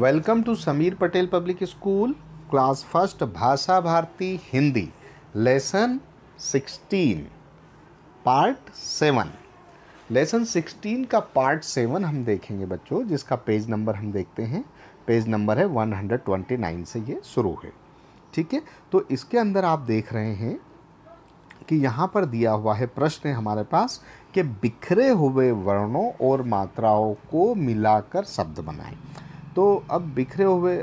Welcome to Sameer Patel public school class first Bhasha Bharati Hindi lesson 16 part seven lesson 16 का part seven हम देखेंगे बच्चों जिसका पेज नंबर हम देखते हैं पेज नंबर है 129 से ये शुरू है ठीक है तो इसके अंदर आप देख रहे हैं कि यहाँ पर दिया हुआ है प्रश्न है हमारे पास कि बिखरे हुए वर्णों और मात्राओं को मिलाकर शब्द बनाएं तो अब बिखरे हुए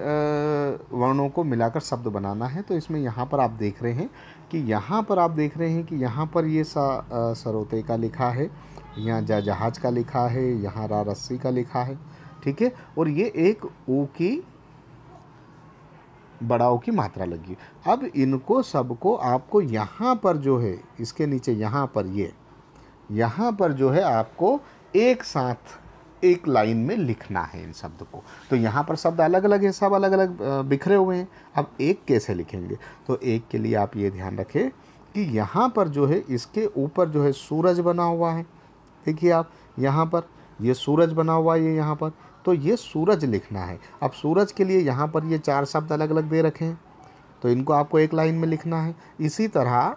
वर्णों को मिलाकर शब्द बनाना है तो इसमें यहाँ पर आप देख रहे हैं कि यहाँ पर आप देख रहे हैं कि यहाँ पर ये सा सरोते का लिखा है यहाँ जा जहाज का लिखा है यहाँ रा रस्सी का लिखा है ठीक है और ये एक ओ की बड़ाओ की मात्रा लगी अब इनको सबको आपको यहाँ पर जो है इसके नीचे यहाँ पर ये यहाँ पर जो है आपको एक साथ एक लाइन में लिखना है इन शब्द को तो यहाँ पर शब्द अलग अलग हैं सब अलग अलग बिखरे हुए हैं अब एक कैसे लिखेंगे तो एक के लिए आप ये ध्यान रखें कि यहाँ पर जो है इसके ऊपर जो है सूरज बना हुआ है देखिए आप यहाँ पर ये सूरज बना हुआ है ये यहाँ पर तो ये सूरज लिखना है अब सूरज के लिए यहाँ पर ये चार शब्द अलग अलग दे रखे हैं तो इनको आपको एक लाइन में लिखना है इसी तरह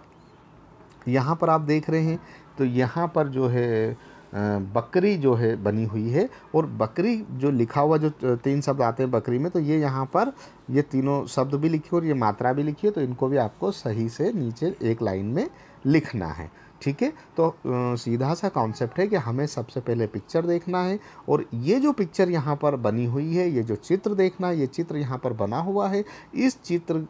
यहाँ पर आप देख रहे हैं तो यहाँ पर जो है बकरी जो है बनी हुई है और बकरी जो लिखा हुआ जो तीन शब्द आते हैं बकरी में तो ये यहाँ पर ये तीनों शब्द भी लिखे और ये मात्रा भी लिखी है तो इनको भी आपको सही से नीचे एक लाइन में लिखना है ठीक है तो सीधा सा कॉन्सेप्ट है कि हमें सबसे पहले पिक्चर देखना है और ये जो पिक्चर यहाँ पर बनी हुई है ये जो चित्र देखना है ये चित्र यहाँ पर बना हुआ है इस चित्र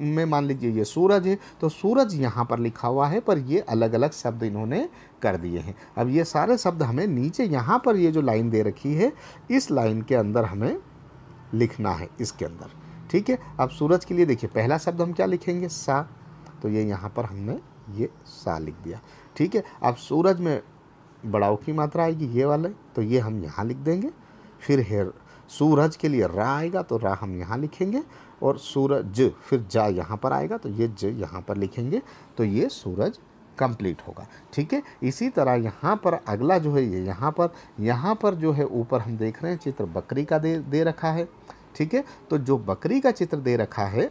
में मान लीजिए ये सूरज है तो सूरज यहाँ पर लिखा हुआ है पर ये अलग अलग शब्द इन्होंने कर दिए हैं अब ये सारे शब्द हमें नीचे यहाँ पर ये जो लाइन दे रखी है इस लाइन के अंदर हमें लिखना है इसके अंदर ठीक है अब सूरज के लिए देखिए पहला शब्द हम क्या लिखेंगे सा तो ये यहाँ पर हमने ये सा लिख दिया ठीक है अब सूरज में बड़ाओ की मात्रा आएगी ये वाले तो ये हम यहाँ लिख देंगे फिर हेर सूरज के लिए रा आएगा तो रा हम यहाँ लिखेंगे और सूरज फिर जा यहाँ पर आएगा तो ये ज यहाँ पर लिखेंगे तो ये सूरज कंप्लीट होगा ठीक है इसी तरह यहाँ पर अगला जो है ये यहाँ पर यहाँ पर जो है ऊपर हम देख रहे हैं चित्र बकरी का दे दे रखा है ठीक है तो जो बकरी का चित्र दे रखा है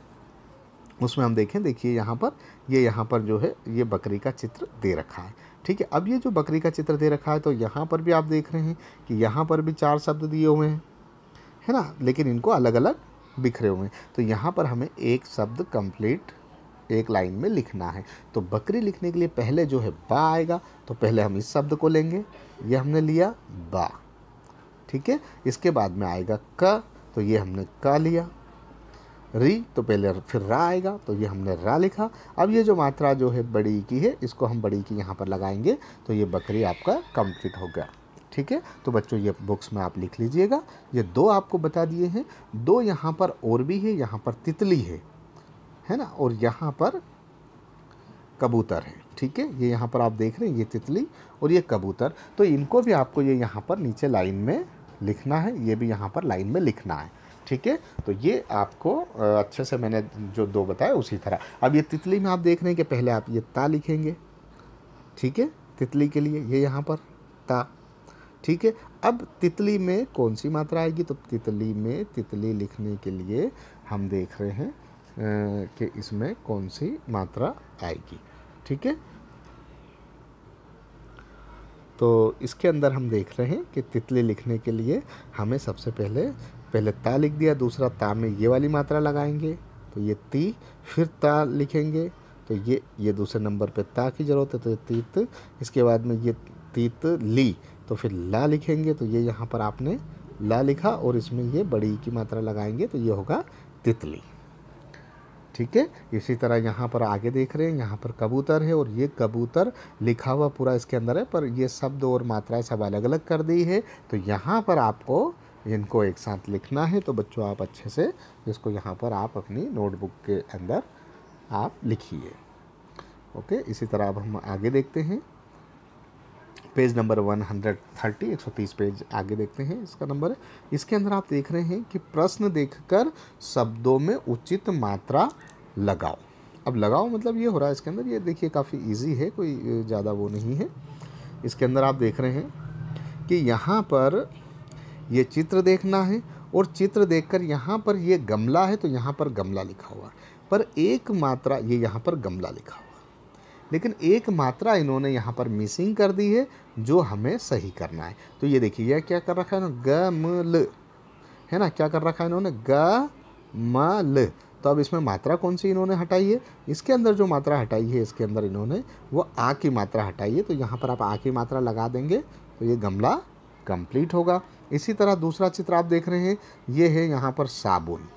उसमें हम देखें देखिए यहाँ पर ये यह यहाँ पर जो है ये बकरी का चित्र दे रखा है ठीक है अब ये जो बकरी का चित्र दे रखा है तो यहाँ पर भी आप देख रहे हैं कि यहाँ पर भी चार शब्द दिए हुए हैं है ना लेकिन इनको अलग अलग बिखरे हुए हैं तो यहाँ पर हमें एक शब्द कंप्लीट एक लाइन में लिखना है तो बकरी लिखने के लिए पहले जो है बा आएगा तो पहले हम इस शब्द को लेंगे ये हमने लिया बा ठीक है इसके बाद में आएगा क तो ये हमने क लिया री तो पहले फिर रा आएगा तो ये हमने रा लिखा अब ये जो मात्रा जो है बड़ी की है इसको हम बड़ी की यहाँ पर लगाएंगे तो ये बकरी आपका कंप्लीट हो गया ठीक है तो बच्चों ये बुक्स में आप लिख लीजिएगा ये दो आपको बता दिए हैं दो यहाँ पर और भी है यहाँ पर तितली है है ना और यहाँ पर कबूतर है ठीक है ये यहाँ पर आप देख रहे हैं ये तितली और ये कबूतर तो इनको भी आपको ये यहाँ पर नीचे लाइन में लिखना है ये भी यहाँ पर लाइन में लिखना है ठीक है तो ये आपको अच्छे से मैंने जो दो बताया उसी तरह अब ये तितली में आप देख रहे हैं कि पहले आप ये ता लिखेंगे ठीक है तितली के लिए ये यहाँ पर ता ठीक है अब तितली में कौन सी मात्रा आएगी तो तितली में तितली लिखने के लिए हम देख रहे हैं कि इसमें कौन सी मात्रा आएगी ठीक है तो इसके अंदर हम देख रहे हैं कि तितली लिखने के लिए हमें सबसे पहले पहले ता लिख दिया दूसरा ता में ये वाली मात्रा लगाएंगे तो ये ती फिर ता लिखेंगे तो ये ये दूसरे नंबर पे ता की ज़रूरत है तो ये तीत इसके बाद में ये तीत ली तो फिर ला लिखेंगे तो ये यहाँ पर आपने ला लिखा और इसमें ये बड़ी की मात्रा लगाएंगे तो ये होगा तितली ठीक है इसी तरह यहाँ पर आगे देख रहे हैं यहाँ पर कबूतर है और ये कबूतर लिखा हुआ पूरा इसके अंदर है पर ये शब्द और मात्राएं सब अलग अलग कर दी है तो यहाँ पर आपको इनको एक साथ लिखना है तो बच्चों आप अच्छे से इसको यहाँ पर आप अपनी नोटबुक के अंदर आप लिखिए ओके इसी तरह अब हम आगे देखते हैं page number one hundred thirty एक सौ तीस पेज आगे देखते हैं इसका नंबर है। इसके अंदर आप देख रहे हैं कि प्रश्न देखकर शब्दों में उचित मात्रा लगाओ अब लगाओ मतलब ये हो रहा है इसके अंदर ये देखिए काफ़ी इजी है कोई ज़्यादा वो नहीं है इसके अंदर आप देख रहे हैं कि यहाँ पर ये चित्र देखना है और चित्र देखकर यहाँ पर ये गमला है तो यहाँ पर गमला लिखा हुआ पर एक मात्रा ये यहाँ पर गमला लिखा हुआ लेकिन एक मात्रा इन्होंने यहाँ पर मिसिंग कर दी है जो हमें सही करना है तो ये देखिए यह क्या कर रखा है ना ग म ल है ना क्या कर रखा है इन्होंने ग म ल तो अब इसमें मात्रा कौन सी इन्होंने हटाई है इसके अंदर जो मात्रा हटाई है इसके अंदर इन्होंने वो आ की मात्रा हटाई है तो यहाँ पर आप आ की मात्रा लगा देंगे तो ये गमला कंप्लीट होगा इसी तरह दूसरा चित्र आप देख रहे हैं ये है यहाँ पर साबुन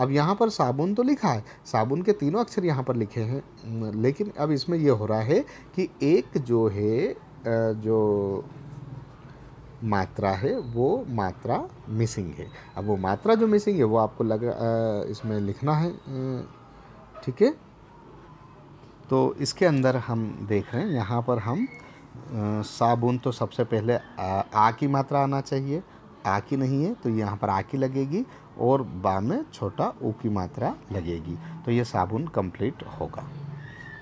अब यहाँ पर साबुन तो लिखा है साबुन के तीनों अक्षर यहाँ पर लिखे हैं लेकिन अब इसमें यह हो रहा है कि एक जो है जो मात्रा है वो मात्रा मिसिंग है अब वो मात्रा जो मिसिंग है वो आपको लग इसमें लिखना है ठीक है तो इसके अंदर हम देख रहे हैं यहाँ पर हम साबुन तो सबसे पहले आ, आ की मात्रा आना चाहिए आ की नहीं है तो यहाँ पर आ की लगेगी और बा में छोटा ऊ की मात्रा लगेगी तो ये साबुन कंप्लीट होगा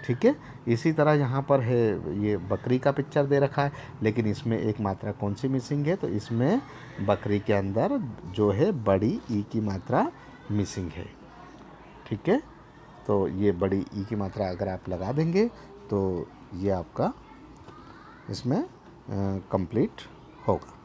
ठीक है इसी तरह यहाँ पर है ये बकरी का पिक्चर दे रखा है लेकिन इसमें एक मात्रा कौन सी मिसिंग है तो इसमें बकरी के अंदर जो है बड़ी ई की मात्रा मिसिंग है ठीक है तो ये बड़ी ई की मात्रा अगर आप लगा देंगे तो ये आपका इसमें कंप्लीट होगा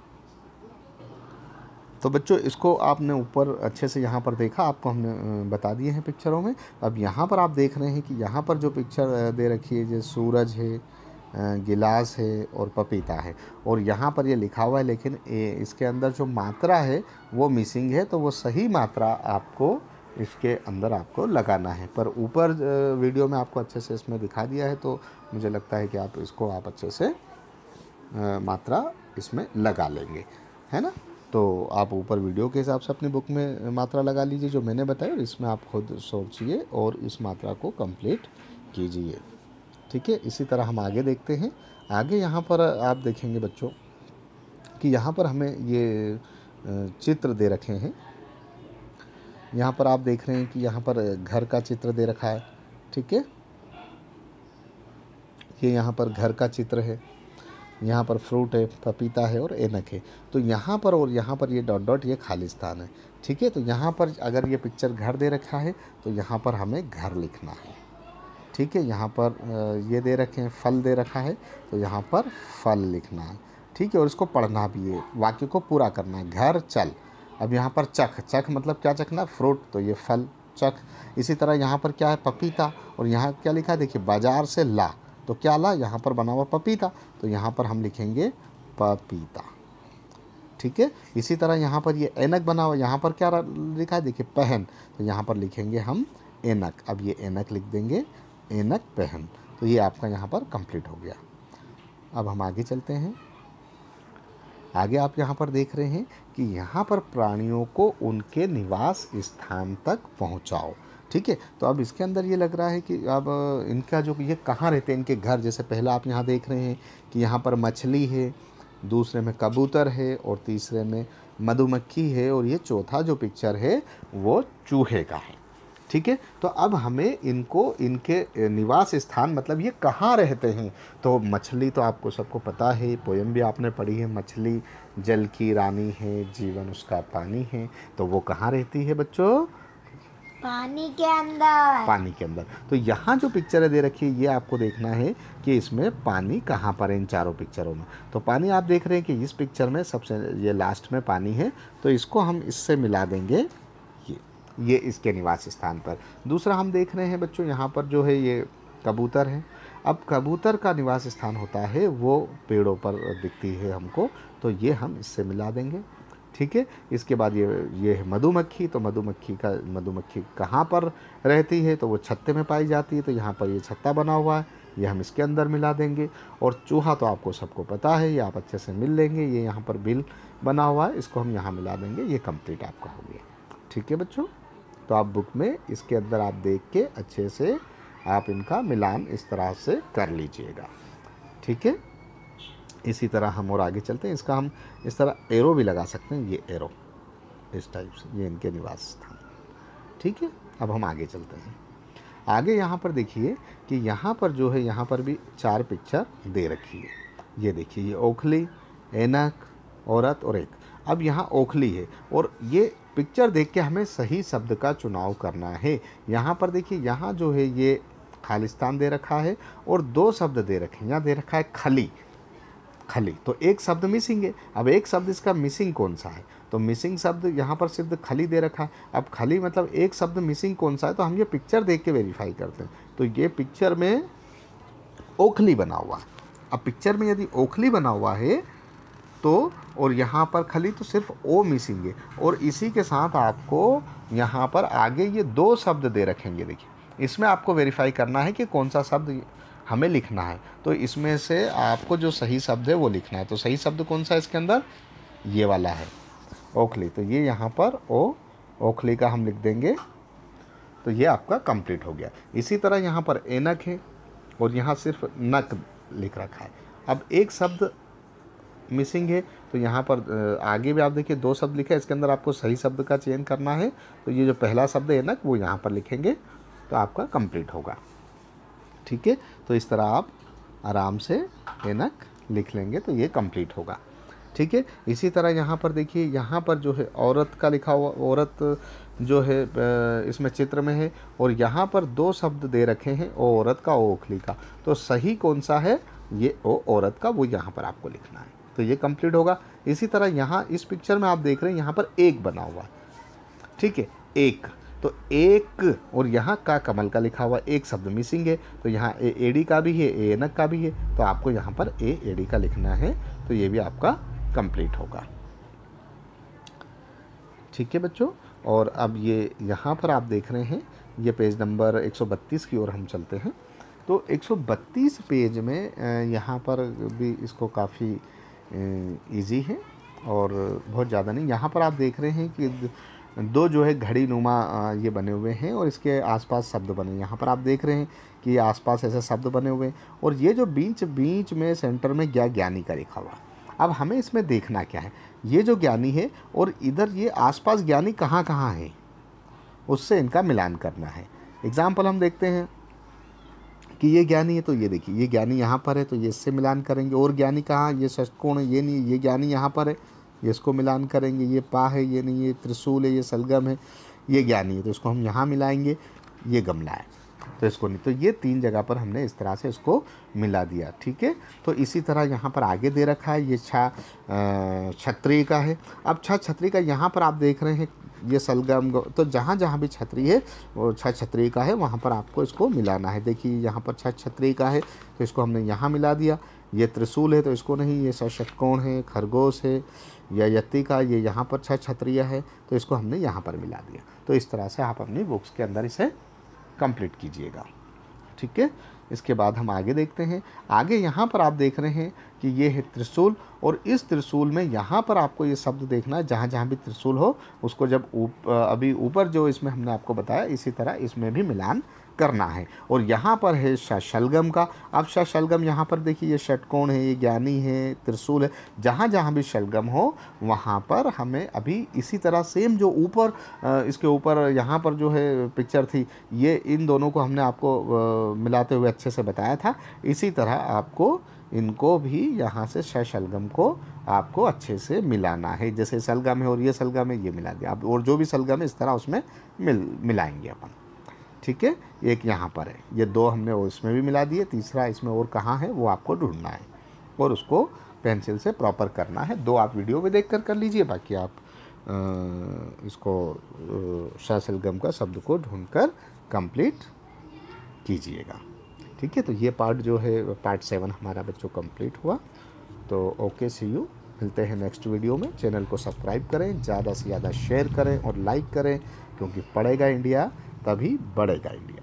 तो बच्चों इसको आपने ऊपर अच्छे से यहाँ पर देखा आपको हमने बता दिए हैं पिक्चरों में अब यहाँ पर आप देख रहे हैं कि यहाँ पर जो पिक्चर दे रखी है जैसे सूरज है गिलास है और पपीता है और यहाँ पर ये लिखा हुआ है लेकिन इसके अंदर जो मात्रा है वो मिसिंग है तो वो सही मात्रा आपको इसके अंदर आपको लगाना है पर ऊपर वीडियो में आपको अच्छे से इसमें दिखा दिया है तो मुझे लगता है कि आप इसको आप अच्छे से मात्रा इसमें लगा लेंगे है ना तो आप ऊपर वीडियो के हिसाब से अपनी बुक में मात्रा लगा लीजिए जो मैंने बताया और इसमें आप खुद सोचिए और इस मात्रा को कंप्लीट कीजिए ठीक है इसी तरह हम आगे देखते हैं आगे यहाँ पर आप देखेंगे बच्चों कि यहाँ पर हमें ये चित्र दे रखे हैं यहाँ पर आप देख रहे हैं कि यहाँ पर घर का चित्र दे रखा है ठीक है ये यहाँ पर घर का चित्र है यहाँ पर फ्रूट है पपीता है और एनक है तो यहाँ पर और यहाँ पर ये डॉट डॉट ये खालिस्तान है ठीक है तो यहाँ पर अगर ये पिक्चर घर दे रखा है तो यहाँ पर हमें घर लिखना है ठीक है यहाँ पर ये दे रखे हैं फल दे रखा है तो यहाँ पर फल लिखना है ठीक है और इसको पढ़ना भी है वाक्य को पूरा करना है घर चल अब यहाँ पर चख चख मतलब क्या चखना फ्रूट तो ये फल चख इसी तरह यहाँ पर क्या है पपीता और यहाँ क्या लिखा है देखिए बाज़ार से ला तो क्या ला यहाँ पर बना हुआ पपीता तो यहाँ पर हम लिखेंगे पपीता ठीक है इसी तरह यहाँ पर ये एनक बना हुआ यहाँ पर क्या लिखा है देखिए पहन तो यहाँ पर लिखेंगे हम एनक अब ये एनक लिख देंगे एनक पहन तो ये आपका यहाँ पर कंप्लीट हो गया अब हम आगे चलते हैं आगे आप यहाँ पर देख रहे हैं कि यहाँ पर प्राणियों को उनके निवास स्थान तक पहुँचाओ ठीक है तो अब इसके अंदर ये लग रहा है कि अब इनका जो ये कहाँ रहते हैं इनके घर जैसे पहला आप यहाँ देख रहे हैं कि यहाँ पर मछली है दूसरे में कबूतर है और तीसरे में मधुमक्खी है और ये चौथा जो पिक्चर है वो चूहे का है ठीक है तो अब हमें इनको इनके निवास स्थान मतलब ये कहाँ रहते हैं तो मछली तो आपको सबको पता है पोएम भी आपने पढ़ी है मछली जल की रानी है जीवन उसका पानी है तो वो कहाँ रहती है बच्चों पानी के अंदर पानी के अंदर तो यहाँ जो पिक्चर दे रखी है ये आपको देखना है कि इसमें पानी कहाँ पर है इन चारों पिक्चरों में तो पानी आप देख रहे हैं कि इस पिक्चर में सबसे ये लास्ट में पानी है तो इसको हम इससे मिला देंगे ये ये इसके निवास स्थान पर दूसरा हम देख रहे हैं बच्चों यहाँ पर जो है ये कबूतर है अब कबूतर का निवास स्थान होता है वो पेड़ों पर दिखती है हमको तो ये हम इससे मिला देंगे ठीक है इसके बाद ये ये है मधुमक्खी तो मधुमक्खी का मधुमक्खी कहाँ पर रहती है तो वो छत्ते में पाई जाती है तो यहाँ पर ये छत्ता बना हुआ है ये हम इसके अंदर मिला देंगे और चूहा तो आपको सबको पता है ये आप अच्छे से मिल लेंगे ये यहाँ पर बिल बना हुआ है इसको हम यहाँ मिला देंगे ये कंप्लीट आपका हो गया ठीक है बच्चों तो आप बुक में इसके अंदर आप देख के अच्छे से आप इनका मिलान इस तरह से कर लीजिएगा ठीक है इसी तरह हम और आगे चलते हैं इसका हम इस तरह एरो भी लगा सकते हैं ये एरो इस टाइप से ये इनके निवास स्थान ठीक है अब हम आगे चलते हैं आगे यहाँ पर देखिए कि यहाँ पर जो है यहाँ पर भी चार पिक्चर दे रखी है ये देखिए ये ओखली एनक औरत और एक अब यहाँ ओखली है और ये पिक्चर देख के हमें सही शब्द का चुनाव करना है यहाँ पर देखिए यहाँ जो है ये खालिस्तान दे रखा है और दो शब्द दे रखे हैं यहाँ दे रखा है खली खली तो एक शब्द मिसिंग है अब एक शब्द इसका मिसिंग कौन सा है तो मिसिंग शब्द यहाँ पर सिर्फ खली दे रखा है अब खली मतलब एक शब्द मिसिंग कौन सा है तो हम ये पिक्चर देख के वेरीफाई करते हैं तो ये पिक्चर में ओखली बना हुआ है अब पिक्चर में यदि ओखली बना हुआ है तो और यहाँ पर खली तो सिर्फ ओ मिसिंग है और इसी के साथ आपको यहाँ पर आगे ये दो शब्द दे रखेंगे देखिए इसमें आपको वेरीफाई करना है कि कौन सा शब्द हमें लिखना है तो इसमें से आपको जो सही शब्द है वो लिखना है तो सही शब्द कौन सा है इसके अंदर ये वाला है ओखली तो ये यहाँ पर ओ ओखली का हम लिख देंगे तो ये आपका कंप्लीट हो गया इसी तरह यहाँ पर एनक है और यहाँ सिर्फ नक लिख रखा है अब एक शब्द मिसिंग है तो यहाँ पर आगे भी आप देखिए दो शब्द लिखा है इसके अंदर आपको सही शब्द का चयन करना है तो ये जो पहला शब्द है नक वो यहाँ पर लिखेंगे तो आपका कंप्लीट होगा ठीक है तो इस तरह आप आराम से एनक लिख लेंगे तो ये कंप्लीट होगा ठीक है इसी तरह यहाँ पर देखिए यहाँ पर जो है औरत का लिखा हुआ औरत जो है इसमें चित्र में है और यहाँ पर दो शब्द दे रखे हैं ओ औरत का ओ ओखली का तो सही कौन सा है ये ओ औरत का वो यहाँ पर आपको लिखना है तो ये कंप्लीट होगा इसी तरह यहाँ इस पिक्चर में आप देख रहे हैं यहाँ पर एक बना हुआ ठीक है एक तो एक और यहाँ का कमल का लिखा हुआ एक शब्द मिसिंग है तो यहाँ ए एडी का भी है ए एनक का भी है तो आपको यहाँ पर ए एडी का लिखना है तो ये भी आपका कंप्लीट होगा ठीक है बच्चों और अब ये यहाँ पर आप देख रहे हैं ये पेज नंबर 132 की ओर हम चलते हैं तो 132 पेज में यहाँ पर भी इसको काफ़ी इजी है और बहुत ज़्यादा नहीं यहाँ पर आप देख रहे हैं कि दो जो है घड़ी नुमा ये बने हुए हैं और इसके आसपास शब्द बने हैं यहाँ पर आप देख रहे हैं कि आसपास ऐसे शब्द बने हुए हैं और ये जो बीच बीच में सेंटर में ज्ञा ज्ञानी का लिखा हुआ अब हमें इसमें देखना क्या है ये जो ज्ञानी है और इधर ये आसपास ज्ञानी कहाँ कहाँ है उससे इनका मिलान करना है एग्ज़ाम्पल हम देखते हैं कि ये ज्ञानी है तो ये देखिए ये ज्ञानी यहाँ पर है तो ये इससे मिलान करेंगे और ज्ञानी कहाँ ये है ये नहीं ये ज्ञानी यहाँ पर है ये इसको मिलान करेंगे ये पा है ये नहीं ये त्रिशूल है ये सलगम है ये ज्ञानी है तो इसको हम यहाँ मिलाएंगे ये गमला है तो इसको नहीं तो ये तीन जगह पर हमने इस तरह से इसको मिला दिया ठीक है तो इसी तरह यहाँ पर आगे दे रखा है ये छा छतरी का है अब छा छतरी का यहाँ पर आप देख रहे हैं ये सलगम तो जहाँ जहाँ भी छतरी है वो छा छतरी का है वहाँ पर आपको इसको मिलाना है देखिए यहाँ पर छा छतरी का है तो इसको हमने यहाँ मिला दिया ये त्रिशूल है तो इसको नहीं ये सशक्कोण है खरगोश है या यति का ये यहाँ पर छः छत्रिय है तो इसको हमने यहाँ पर मिला दिया तो इस तरह से आप अपनी बुक्स के अंदर इसे कंप्लीट कीजिएगा ठीक है इसके बाद हम आगे देखते हैं आगे यहाँ पर आप देख रहे हैं कि ये है त्रिशूल और इस त्रिशूल में यहाँ पर आपको ये शब्द देखना है जहाँ जहाँ भी त्रिशूल हो उसको जब उप, अभी ऊपर जो इसमें हमने आपको बताया इसी तरह इसमें भी मिलान करना है और यहाँ पर है शलगम का अब शलगम यहाँ पर देखिए ये षटकोण है ये ज्ञानी है त्रिशूल है जहाँ जहाँ भी शलगम हो वहाँ पर हमें अभी इसी तरह सेम जो ऊपर इसके ऊपर यहाँ पर जो है पिक्चर थी ये इन दोनों को हमने आपको मिलाते हुए अच्छे से बताया था इसी तरह आपको इनको भी यहाँ से श शलगम को आपको अच्छे से मिलाना है जैसे सलगम है और ये सलगम है ये मिला दिया आप और जो भी सलगम है इस तरह उसमें मिल मिलाएंगे अपन ठीक है एक यहाँ पर है ये दो हमने उसमें भी मिला दिए तीसरा इसमें और कहाँ है वो आपको ढूंढना है और उसको पेंसिल से प्रॉपर करना है दो आप वीडियो में देख कर कर लीजिए बाकी आप आ, इसको गम का शब्द को ढूंढ कर कम्प्लीट कीजिएगा ठीक है तो ये पार्ट जो है पार्ट सेवन हमारा बच्चों कम्प्लीट हुआ तो ओके सी यू मिलते हैं नेक्स्ट वीडियो में चैनल को सब्सक्राइब करें ज़्यादा से ज़्यादा शेयर करें और लाइक करें क्योंकि पड़ेगा इंडिया तभी बढ़ेगा इंडिया